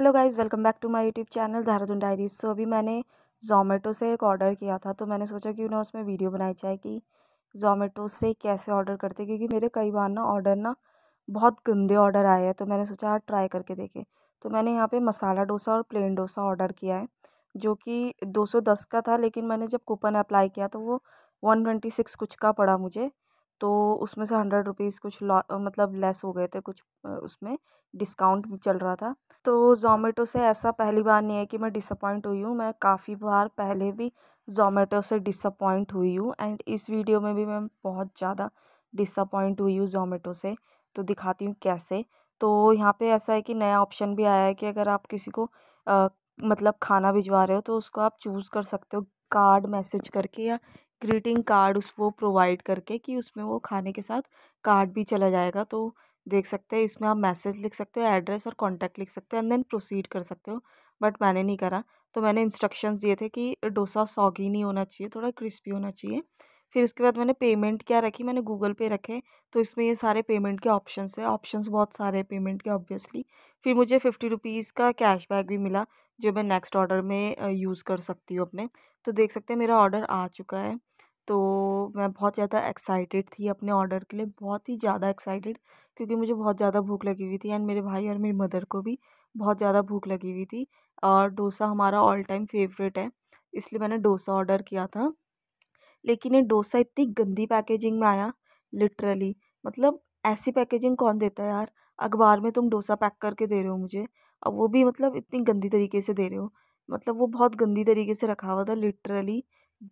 hello guys welcome back to my YouTube channel Dehradun diaries so अभी मैंने जोमेटो से एक ऑर्डर किया था तो मैंने सोचा कि ना उसमें वीडियो बनाई जाए कि जोमेटो से कैसे ऑर्डर करते क्योंकि मेरे कई बार ना ऑर्डर ना बहुत गंदे ऑर्डर आए हैं तो मैंने सोचा आज ट्राई करके देखें तो मैंने यहाँ पर मसाला डोसा और प्लेन डोसा ऑर्डर किया है जो कि दो का था लेकिन मैंने जब कूपन अप्लाई किया तो वो वन कुछ का पड़ा मुझे तो उसमें से हंड्रेड रुपीज़ कुछ लॉ मतलब लेस हो गए थे कुछ उसमें डिस्काउंट चल रहा था तो जोमेटो से ऐसा पहली बार नहीं है कि मैं डिसअपॉइंट हुई हूँ मैं काफ़ी बार पहले भी जोमेटो से डिसअपॉइंट हुई हूँ एंड इस वीडियो में भी मैं बहुत ज़्यादा डिसअपॉइंट हुई हूँ जोमेटो से तो दिखाती हूँ कैसे तो यहाँ पे ऐसा है कि नया ऑप्शन भी आया है कि अगर आप किसी को आ, मतलब खाना भिजवा रहे हो तो उसको आप चूज़ कर सकते हो कार्ड मैसेज करके या ग्रीटिंग कार्ड उस वो प्रोवाइड करके कि उसमें वो खाने के साथ कार्ड भी चला जाएगा तो देख सकते हैं इसमें आप मैसेज लिख सकते हो एड्रेस और कॉन्टैक्ट लिख सकते हो एंड देन प्रोसीड कर सकते हो बट मैंने नहीं करा तो मैंने इंस्ट्रक्शंस दिए थे कि डोसा सॉगी नहीं होना चाहिए थोड़ा क्रिस्पी होना चाहिए फिर उसके बाद मैंने पेमेंट क्या रखी मैंने गूगल पे रखे तो इसमें ये सारे पेमेंट के ऑप्शंस है ऑप्शंस बहुत सारे हैं पेमेंट के ऑब्वियसली फिर मुझे फिफ्टी रुपीज़ का कैशबैक भी मिला जो मैं नेक्स्ट ऑर्डर में यूज़ कर सकती हूँ अपने तो देख सकते हैं मेरा ऑर्डर आ चुका है तो मैं बहुत ज़्यादा एक्साइटेड थी अपने ऑर्डर के लिए बहुत ही ज़्यादा एक्साइटेड क्योंकि मुझे बहुत ज़्यादा भूख लगी हुई थी एंड मेरे भाई और मेरी मदर को भी बहुत ज़्यादा भूख लगी हुई थी और डोसा हमारा ऑल टाइम फेवरेट है इसलिए मैंने डोसा ऑर्डर किया था लेकिन ये डोसा इतनी गंदी पैकेजिंग में आया लिटरली मतलब ऐसी पैकेजिंग कौन देता है यार अखबार में तुम डोसा पैक करके दे रहे हो मुझे अब वो भी मतलब इतनी गंदी तरीके से दे रहे हो मतलब वो बहुत गंदी तरीके से रखा हुआ था लिटरली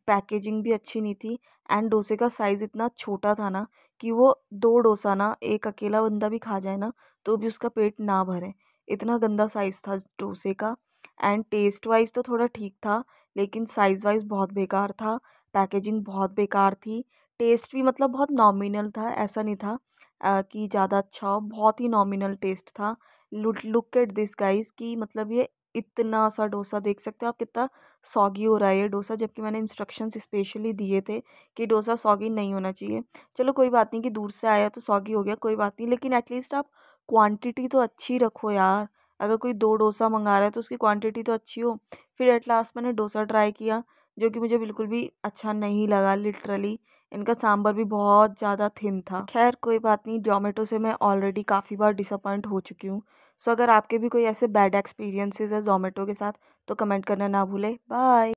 पैकेजिंग भी अच्छी नहीं थी एंड डोसे का साइज़ इतना छोटा था ना कि वो दो डोसा ना एक अकेला बंदा भी खा जाए ना तो भी उसका पेट ना भरे इतना गंदा साइज़ था डोसे का एंड टेस्ट वाइज़ तो थोड़ा ठीक था लेकिन साइज़ वाइज़ बहुत बेकार था पैकेजिंग बहुत बेकार थी टेस्ट भी मतलब बहुत नॉमिनल था ऐसा नहीं था आ, कि ज़्यादा अच्छा हो बहुत ही नॉमिनल टेस्ट था लुक एट दिस गाइस कि मतलब ये इतना सा डोसा देख सकते हो आप कितना सॉगी हो रहा है ये डोसा जबकि मैंने इंस्ट्रक्शंस स्पेशली दिए थे कि डोसा सॉगी नहीं होना चाहिए चलो कोई बात नहीं कि दूर से आया तो सॉगी हो गया कोई बात नहीं लेकिन एटलीस्ट आप क्वांटिटी तो अच्छी रखो यार अगर कोई दो डोसा मंगा रहा है तो उसकी क्वांटिटी तो अच्छी हो फिर एट लास्ट मैंने डोसा ट्राई किया जो कि मुझे बिल्कुल भी अच्छा नहीं लगा लिटरली इनका सांभर भी बहुत ज़्यादा थिन था खैर कोई बात नहीं जोमेटो से मैं ऑलरेडी काफ़ी बार डिसअपॉइंट हो चुकी हूँ सो अगर आपके भी कोई ऐसे बैड एक्सपीरियंसेस है जोमेटो के साथ तो कमेंट करना ना भूले बाय